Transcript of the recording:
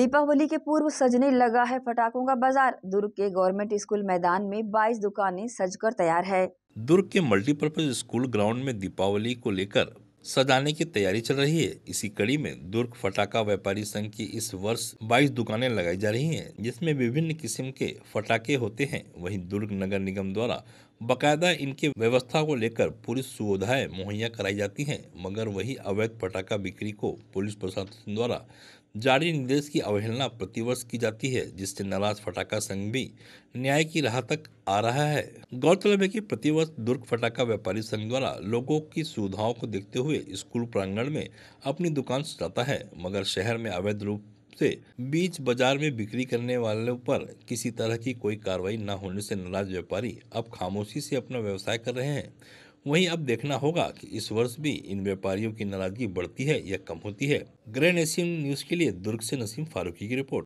दीपावली के पूर्व सजने लगा है पटाखों का बाजार दुर्ग के गवर्नमेंट स्कूल मैदान में 22 दुकानें सजकर तैयार है दुर्ग के मल्टीपर्पज स्कूल ग्राउंड में दीपावली को लेकर सजाने की तैयारी चल रही है इसी कड़ी में दुर्ग फटाका व्यापारी संघ की इस वर्ष 22 दुकानें लगाई जा रही हैं जिसमें विभिन्न किस्म के फटाके होते हैं वहीं दुर्ग नगर निगम द्वारा बकायदा इनके व्यवस्था को लेकर पुलिस सुविधाएं मुहैया कराई जाती हैं मगर वही अवैध पटाखा बिक्री को पुलिस प्रशासन द्वारा जारी निर्देश की अवहेलना प्रतिवर्ष की जाती है जिससे नाराज फटाखा संघ भी न्याय की राह तक आ रहा है गौरतलब है कि प्रतिवर्ष दुर्ग फटाखा व्यापारी संघ द्वारा लोगों की सुविधाओं को देखते हुए स्कूल प्रांगण में अपनी दुकान सजाता है मगर शहर में अवैध रूप से बीच बाजार में बिक्री करने वालों पर किसी तरह की कोई कार्रवाई न होने से नाराज व्यापारी अब खामोशी से अपना व्यवसाय कर रहे हैं वहीं अब देखना होगा कि इस वर्ष भी इन व्यापारियों की नाराजगी बढ़ती है या कम होती है ग्रैंड एशियन न्यूज के लिए दुर्ग से नसीम फारूकी की रिपोर्ट